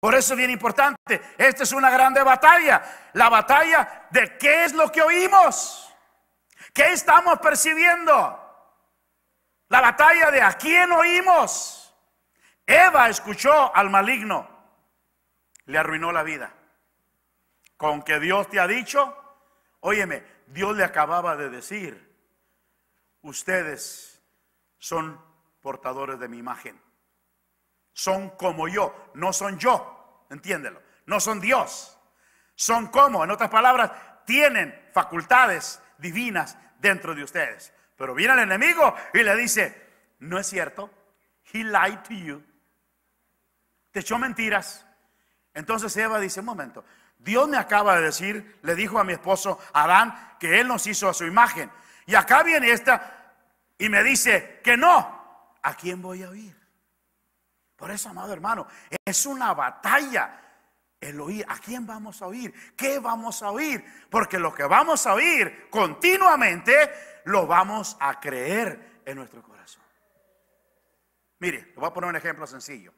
Por eso es bien importante. Esta es una grande batalla. La batalla de qué es lo que oímos. ¿Qué estamos percibiendo? La batalla de a quién oímos. Eva escuchó al maligno. Le arruinó la vida. Con que Dios te ha dicho. Óyeme, Dios le acababa de decir. Ustedes son portadores de mi imagen son como yo, no son yo, entiéndelo, no son Dios, son como, en otras palabras, tienen facultades divinas dentro de ustedes. Pero viene el enemigo y le dice, no es cierto, he lied to you, te echó mentiras. Entonces Eva dice, un momento, Dios me acaba de decir, le dijo a mi esposo Adán, que él nos hizo a su imagen. Y acá viene esta y me dice que no, ¿a quién voy a oír? Por eso, amado hermano, es una batalla el oír. ¿A quién vamos a oír? ¿Qué vamos a oír? Porque lo que vamos a oír continuamente lo vamos a creer en nuestro corazón. Mire, le voy a poner un ejemplo sencillo.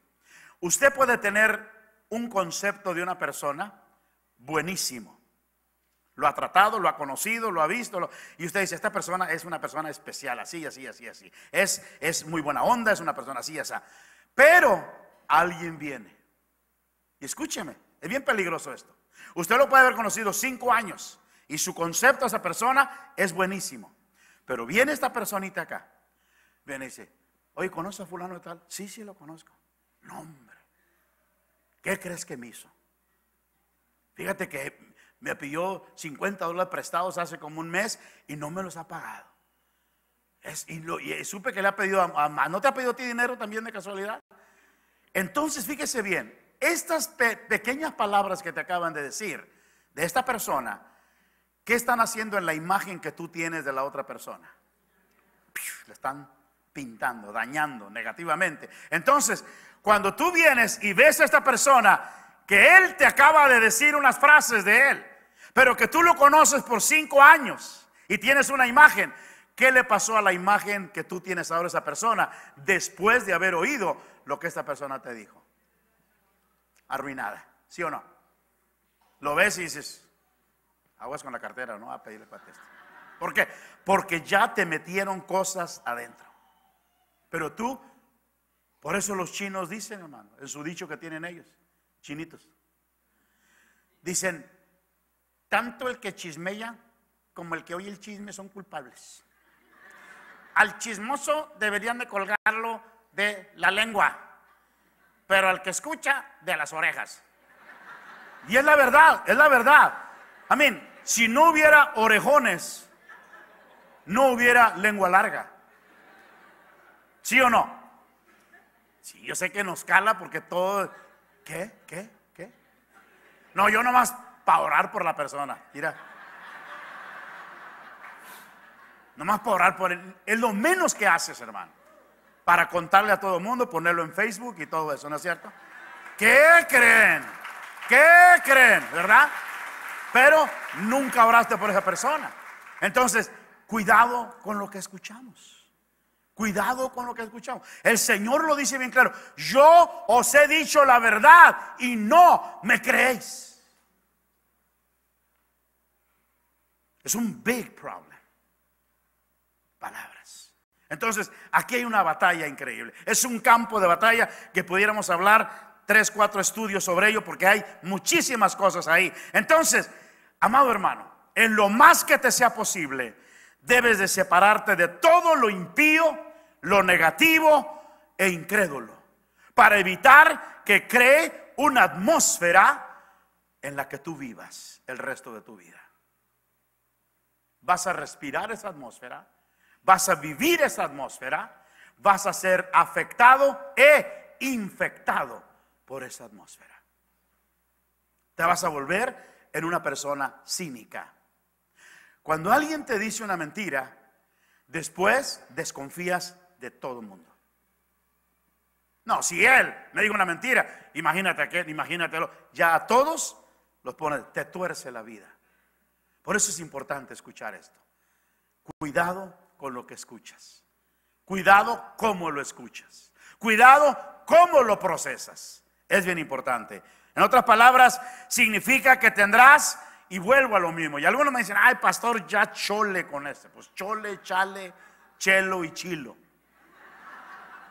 Usted puede tener un concepto de una persona buenísimo. Lo ha tratado, lo ha conocido, lo ha visto. y usted dice, esta persona es una persona especial, así, así, así, así. Es, es muy buena onda, es una persona así, esa. Pero alguien viene. Y escúcheme, es bien peligroso esto. Usted lo puede haber conocido cinco años y su concepto a esa persona es buenísimo. Pero viene esta personita acá. Viene y dice, oye, ¿conoce a fulano de tal? Sí, sí, lo conozco. No, hombre. ¿Qué crees que me hizo? Fíjate que me pidió 50 dólares prestados hace como un mes y no me los ha pagado y, eh, supe que le ha pedido a, ¿No te ha pedido ti dinero también de casualidad? Entonces, fíjese bien, estas pequeñas palabras que te acaban de decir de esta persona, ¿qué están haciendo en la imagen que tú tienes de la otra persona? Le están pintando, dañando negativamente. Entonces, cuando tú vienes y ves a esta persona, que él te acaba de decir unas frases de él, pero que tú lo conoces por cinco años y tienes una imagen, ¿Qué le pasó a la imagen que tú tienes ahora esa persona después de haber oído lo que esta persona te dijo? Arruinada, ¿sí o no? Lo ves y dices, aguas con la cartera, no a pedirle para esto. ¿Por qué? Porque ya te metieron cosas adentro. Pero tú, por eso los chinos dicen, hermano, en su dicho que tienen ellos, chinitos, dicen, tanto el que chismea como el que oye el chisme son culpables al chismoso deberían de colgarlo de la lengua, pero al que escucha de las orejas. Y es la verdad, es la verdad. Amén. Si no hubiera orejones, no hubiera lengua larga. ¿Sí o no? Sí, yo sé que nos cala porque todo... ¿Qué? ¿Qué? ¿Qué? No, yo nomás para orar por la persona. Mira. Nomás por orar por él. Es lo menos que haces, hermano. Para contarle a todo el mundo, ponerlo en Facebook y todo eso, ¿no es cierto? ¿Qué creen? ¿Qué creen? ¿Verdad? Pero nunca oraste por esa persona. Entonces, cuidado con lo que escuchamos. Cuidado con lo que escuchamos. El Señor lo dice bien claro. Yo os he dicho la verdad y no me creéis. Es un big problem palabras. Entonces, aquí hay una batalla increíble. Es un campo de batalla que pudiéramos hablar tres, cuatro estudios sobre ello, porque hay muchísimas cosas ahí. Entonces, amado hermano, en lo más que te sea posible, debes de separarte de todo lo impío, lo negativo e incrédulo, para evitar que cree una atmósfera en la que tú vivas el resto de tu vida. Vas a respirar esa atmósfera vas a vivir esa atmósfera, vas a ser afectado e infectado por esa atmósfera. Te vas a volver en una persona cínica. Cuando alguien te dice una mentira, después desconfías de todo el mundo. No, si él me digo una mentira, imagínate que, imagínatelo, ya a todos los pone, te tuerce la vida. Por eso es importante escuchar esto. Cuidado con lo que escuchas. Cuidado cómo lo escuchas. Cuidado cómo lo procesas. Es bien importante. En otras palabras, significa que tendrás, y vuelvo a lo mismo. Y algunos me dicen, ay, pastor, ya chole con este. Pues chole, chale, chelo y chilo.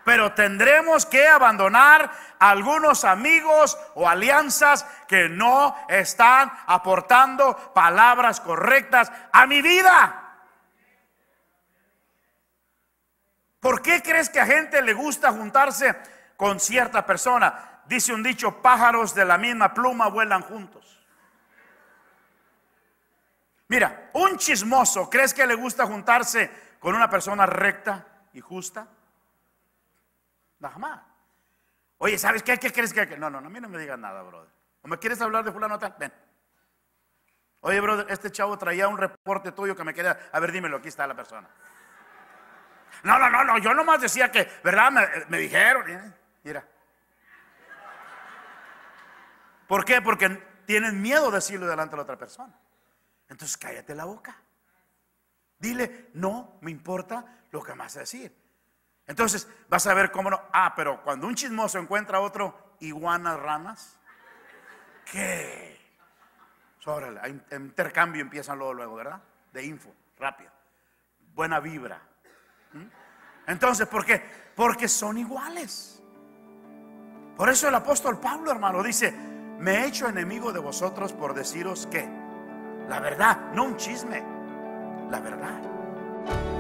Pero tendremos que abandonar algunos amigos o alianzas que no están aportando palabras correctas a mi vida. ¿Por qué crees que a gente le gusta juntarse con cierta persona? Dice un dicho, pájaros de la misma pluma vuelan juntos. Mira, un chismoso, ¿crees que le gusta juntarse con una persona recta y justa? Nada Oye, ¿sabes qué? ¿Qué crees que.? No, no, no, a mí no me digas nada, brother. ¿O me quieres hablar de fulano tal? Ven. Oye, brother, este chavo traía un reporte tuyo que me quería. A ver, dímelo, aquí está la persona. No, no, no, no, yo nomás decía que, ¿verdad? Me, dijeron. ¿eh? Mira. ¿Por qué? Porque tienen miedo de decirlo delante de la otra persona. Entonces cállate la boca. Dile, no me importa lo que vas a decir. Entonces vas a ver cómo no. Ah, pero cuando un chismoso encuentra a otro iguanas ranas, ¿qué? Órale, intercambio empiezan luego, luego, ¿verdad? De info, rápido. Buena vibra. ¿Mm? Entonces, ¿por qué? Porque son iguales. Por eso el apóstol Pablo, hermano, dice, me he hecho enemigo de vosotros por deciros que la verdad, no un chisme, la verdad.